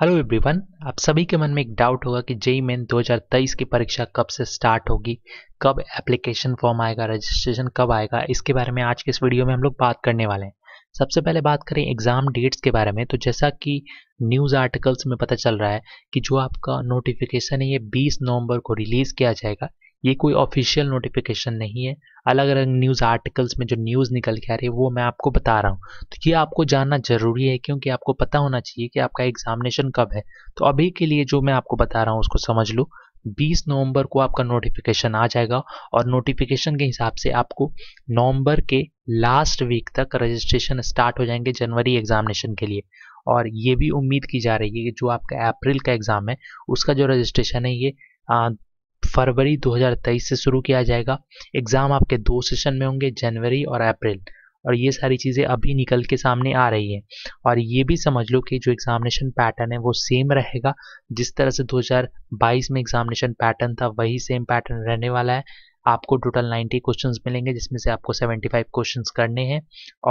hello everyone आप सभी के मन में एक डाउट होगा कि जेई मेन 2023 की परीक्षा कब से स्टार्ट होगी कब एप्लीकेशन फॉर्म आएगा रजिस्ट्रेशन कब आएगा इसके बारे में आज के इस वीडियो में हम लोग बात करने वाले हैं सबसे पहले बात करें एग्ज़ाम डेट्स के बारे में तो जैसा कि न्यूज़ आर्टिकल्स में पता चल रहा है कि जो आपका नोटिफिकेशन है ये बीस नवम्बर को रिलीज़ किया जाएगा ये कोई ऑफिशियल नोटिफिकेशन नहीं है अलग अलग न्यूज़ आर्टिकल्स में जो न्यूज़ निकल के आ रही है वो मैं आपको बता रहा हूँ तो ये आपको जानना ज़रूरी है क्योंकि आपको पता होना चाहिए कि आपका एग्जामिनेशन कब है तो अभी के लिए जो मैं आपको बता रहा हूँ उसको समझ लो 20 नवंबर को आपका नोटिफिकेशन आ जाएगा और नोटिफिकेशन के हिसाब से आपको नवंबर के लास्ट वीक तक रजिस्ट्रेशन स्टार्ट हो जाएंगे जनवरी एग्जामिनेशन के लिए और ये भी उम्मीद की जा रही है कि जो आपका अप्रैल का एग्ज़ाम है उसका जो रजिस्ट्रेशन है ये फरवरी 2023 से शुरू किया जाएगा एग्ज़ाम आपके दो सेशन में होंगे जनवरी और अप्रैल और ये सारी चीज़ें अभी निकल के सामने आ रही हैं और ये भी समझ लो कि जो एग्जामिनेशन पैटर्न है वो सेम रहेगा जिस तरह से 2022 में एग्जामिनेशन पैटर्न था वही सेम पैटर्न रहने वाला है आपको टोटल 90 क्वेश्चंस मिलेंगे जिसमें से आपको 75 क्वेश्चंस करने हैं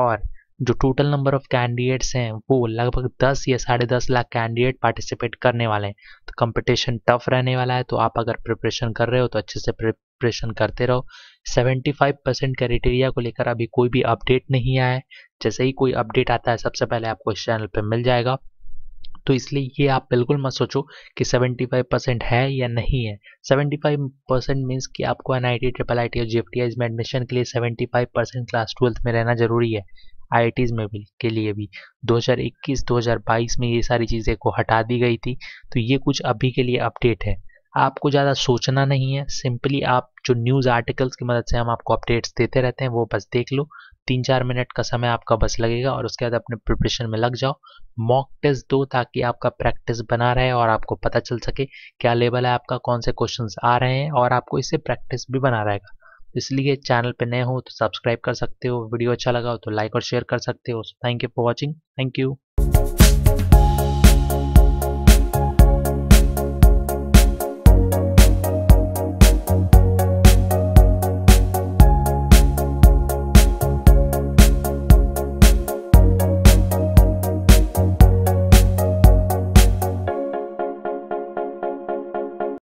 और जो टोटल नंबर ऑफ कैंडिडेट्स हैं वो लगभग दस या साढ़े दस लाख कैंडिडेट पार्टिसिपेट करने वाले हैं तो कंपटीशन टफ रहने वाला है तो आप अगर प्रिपरेशन कर रहे हो तो अच्छे से प्रिपरेशन करते रहो 75 परसेंट क्राइटेरिया को लेकर अभी कोई भी अपडेट नहीं आया है जैसे ही कोई अपडेट आता है सबसे पहले आपको इस चैनल पर मिल जाएगा तो इसलिए ये आप बिल्कुल मत सोचो कि 75 परसेंट है या नहीं है 75 परसेंट मीन्स कि आपको N I T triple I T और जी एफ टी में एडमिशन के लिए 75 परसेंट क्लास ट्वेल्थ में रहना जरूरी है आई में भी के लिए भी 2021-2022 में ये सारी चीज़ें को हटा दी गई थी तो ये कुछ अभी के लिए अपडेट है आपको ज़्यादा सोचना नहीं है सिंपली आप जो न्यूज़ आर्टिकल्स की मदद से हम आपको अपडेट्स देते रहते हैं वो बस देख लो तीन चार मिनट का समय आपका बस लगेगा और उसके बाद अपने प्रिपरेशन में लग जाओ मॉक टेस्ट दो ताकि आपका प्रैक्टिस बना रहे और आपको पता चल सके क्या लेवल है आपका कौन से क्वेश्चंस आ रहे हैं और आपको इससे प्रैक्टिस भी बना रहेगा इसलिए चैनल पे नए हो तो सब्सक्राइब कर सकते हो वीडियो अच्छा लगा हो तो लाइक और शेयर कर सकते हो thank you for watching thank you